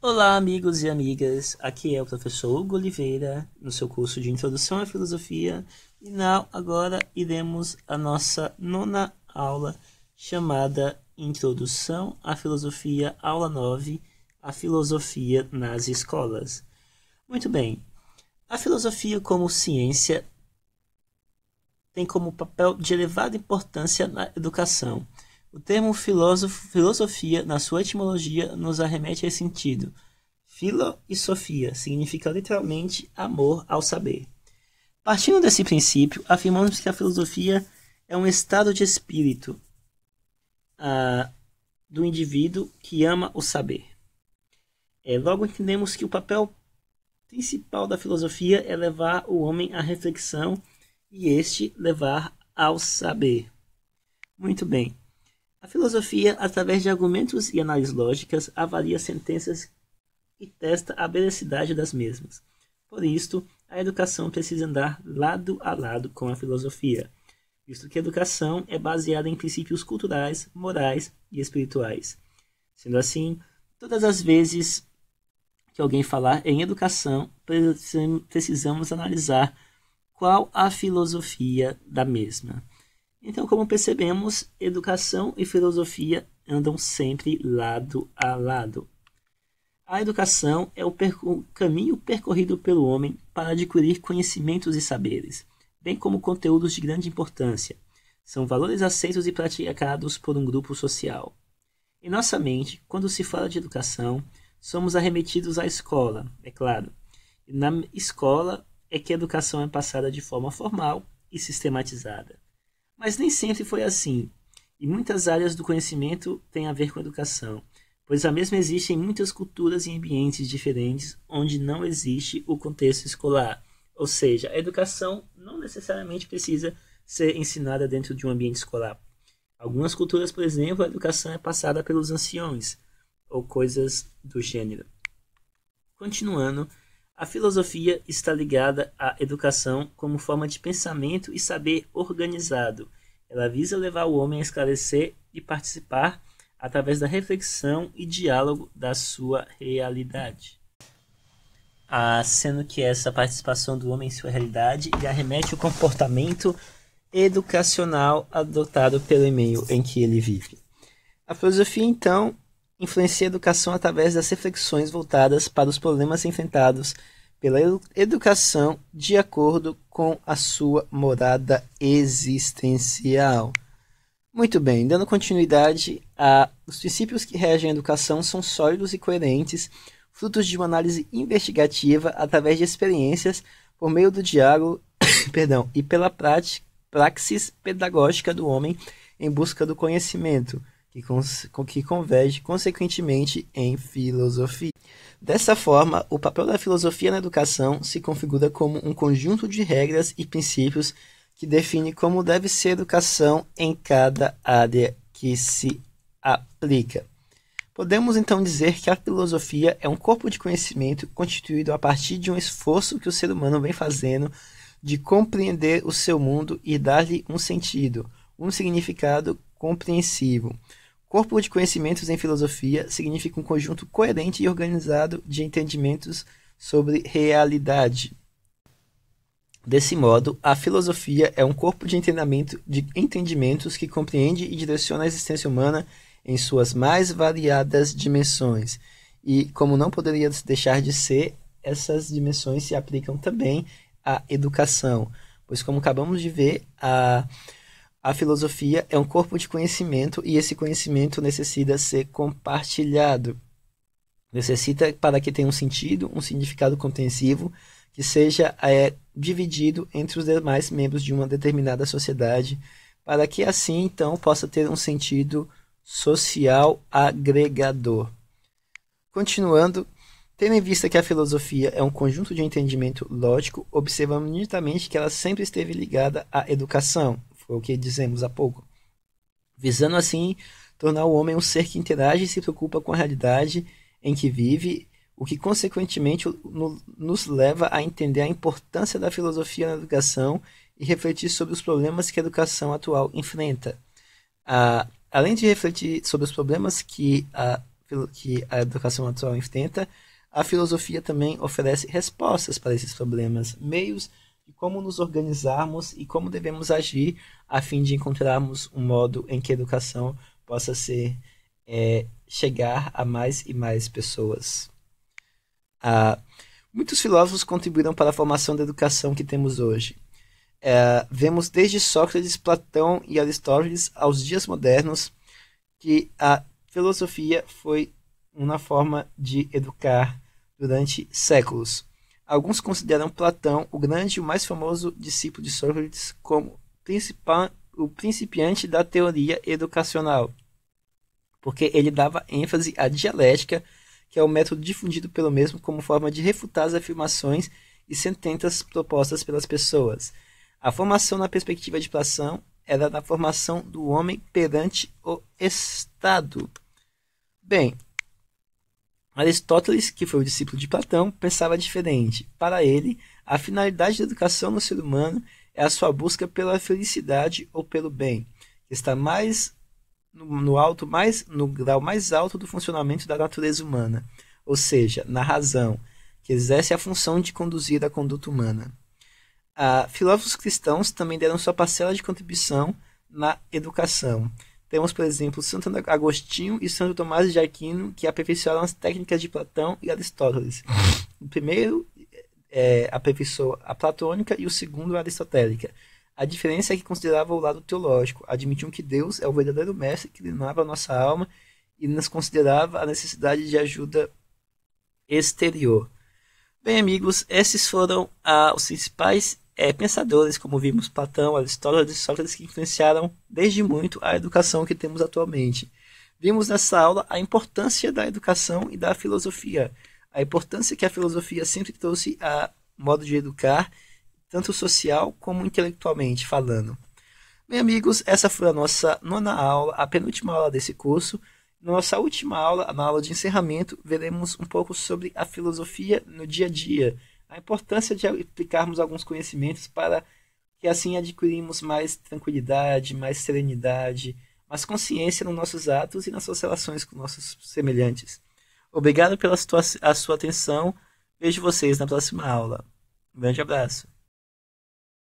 Olá, amigos e amigas. Aqui é o professor Hugo Oliveira, no seu curso de Introdução à Filosofia. E now, agora iremos à nossa nona aula, chamada Introdução à Filosofia, aula 9, a filosofia nas escolas. Muito bem. A filosofia como ciência tem como papel de elevada importância na educação o termo filósofo, filosofia, na sua etimologia, nos arremete a esse sentido. Filo e sofia significa literalmente amor ao saber. Partindo desse princípio, afirmamos que a filosofia é um estado de espírito ah, do indivíduo que ama o saber. É, logo entendemos que o papel principal da filosofia é levar o homem à reflexão e este levar ao saber. Muito bem. A filosofia, através de argumentos e análises lógicas, avalia sentenças e testa a veracidade das mesmas. Por isto, a educação precisa andar lado a lado com a filosofia, visto que a educação é baseada em princípios culturais, morais e espirituais. Sendo assim, todas as vezes que alguém falar em educação, precisamos analisar qual a filosofia da mesma. Então, como percebemos, educação e filosofia andam sempre lado a lado. A educação é o caminho percorrido pelo homem para adquirir conhecimentos e saberes, bem como conteúdos de grande importância. São valores aceitos e praticados por um grupo social. Em nossa mente, quando se fala de educação, somos arremetidos à escola, é claro. E na escola é que a educação é passada de forma formal e sistematizada. Mas nem sempre foi assim. E muitas áreas do conhecimento têm a ver com a educação, pois a mesma existe em muitas culturas e ambientes diferentes onde não existe o contexto escolar. Ou seja, a educação não necessariamente precisa ser ensinada dentro de um ambiente escolar. Algumas culturas, por exemplo, a educação é passada pelos anciões, ou coisas do gênero. Continuando, a filosofia está ligada à educação como forma de pensamento e saber organizado ela visa levar o homem a esclarecer e participar através da reflexão e diálogo da sua realidade. Ah, sendo que essa participação do homem em sua realidade lhe arremete o comportamento educacional adotado pelo meio em que ele vive. A filosofia, então, influencia a educação através das reflexões voltadas para os problemas enfrentados pela educação de acordo com a sua morada existencial. Muito bem, dando continuidade a os princípios que regem a educação são sólidos e coerentes, frutos de uma análise investigativa através de experiências por meio do diálogo, perdão, e pela prática, praxis pedagógica do homem em busca do conhecimento, que, cons, que converge consequentemente em filosofia. Dessa forma, o papel da filosofia na educação se configura como um conjunto de regras e princípios que define como deve ser a educação em cada área que se aplica. Podemos então dizer que a filosofia é um corpo de conhecimento constituído a partir de um esforço que o ser humano vem fazendo de compreender o seu mundo e dar-lhe um sentido, um significado compreensivo. Corpo de conhecimentos em filosofia significa um conjunto coerente e organizado de entendimentos sobre realidade. Desse modo, a filosofia é um corpo de, de entendimentos que compreende e direciona a existência humana em suas mais variadas dimensões. E, como não poderia deixar de ser, essas dimensões se aplicam também à educação, pois, como acabamos de ver, a a filosofia é um corpo de conhecimento e esse conhecimento necessita ser compartilhado. Necessita para que tenha um sentido, um significado compreensivo que seja é, dividido entre os demais membros de uma determinada sociedade, para que assim então possa ter um sentido social agregador. Continuando, tendo em vista que a filosofia é um conjunto de entendimento lógico, observamos nitidamente que ela sempre esteve ligada à educação foi o que dizemos há pouco. Visando assim tornar o homem um ser que interage e se preocupa com a realidade em que vive, o que consequentemente nos leva a entender a importância da filosofia na educação e refletir sobre os problemas que a educação atual enfrenta. Ah, além de refletir sobre os problemas que a, que a educação atual enfrenta, a filosofia também oferece respostas para esses problemas, meios como nos organizarmos e como devemos agir a fim de encontrarmos um modo em que a educação possa ser é, chegar a mais e mais pessoas. Ah, muitos filósofos contribuíram para a formação da educação que temos hoje. É, vemos desde Sócrates, Platão e Aristóteles aos dias modernos que a filosofia foi uma forma de educar durante séculos. Alguns consideram Platão o grande e o mais famoso discípulo de Sócrates como o principiante da teoria educacional, porque ele dava ênfase à dialética, que é o método difundido pelo mesmo como forma de refutar as afirmações e sentenças propostas pelas pessoas. A formação na perspectiva de Platão era da formação do homem perante o Estado. Bem, Aristóteles, que foi o discípulo de Platão, pensava diferente. Para ele, a finalidade da educação no ser humano é a sua busca pela felicidade ou pelo bem, que está mais no, no alto, mais no grau mais alto do funcionamento da natureza humana, ou seja, na razão, que exerce a função de conduzir a conduta humana. Ah, filósofos cristãos também deram sua parcela de contribuição na educação. Temos, por exemplo, Santo Agostinho e Santo Tomás de Aquino, que aperfeiçoaram as técnicas de Platão e Aristóteles. O primeiro é, aperfeiçoou a platônica e o segundo a aristotélica. A diferença é que considerava o lado teológico, admitiam que Deus é o verdadeiro mestre que iluminava a nossa alma e nos considerava a necessidade de ajuda exterior. Bem, amigos, esses foram ah, os principais é, pensadores como vimos Platão, Aristóteles e Sócrates que influenciaram desde muito a educação que temos atualmente. Vimos nessa aula a importância da educação e da filosofia, a importância que a filosofia sempre trouxe a modo de educar, tanto social como intelectualmente falando. Bem, amigos, essa foi a nossa nona aula, a penúltima aula desse curso. Na nossa última aula, na aula de encerramento, veremos um pouco sobre a filosofia no dia a dia, a importância de aplicarmos alguns conhecimentos para que assim adquirimos mais tranquilidade, mais serenidade, mais consciência nos nossos atos e nas suas relações com nossos semelhantes. Obrigado pela sua atenção. Vejo vocês na próxima aula. Um grande abraço.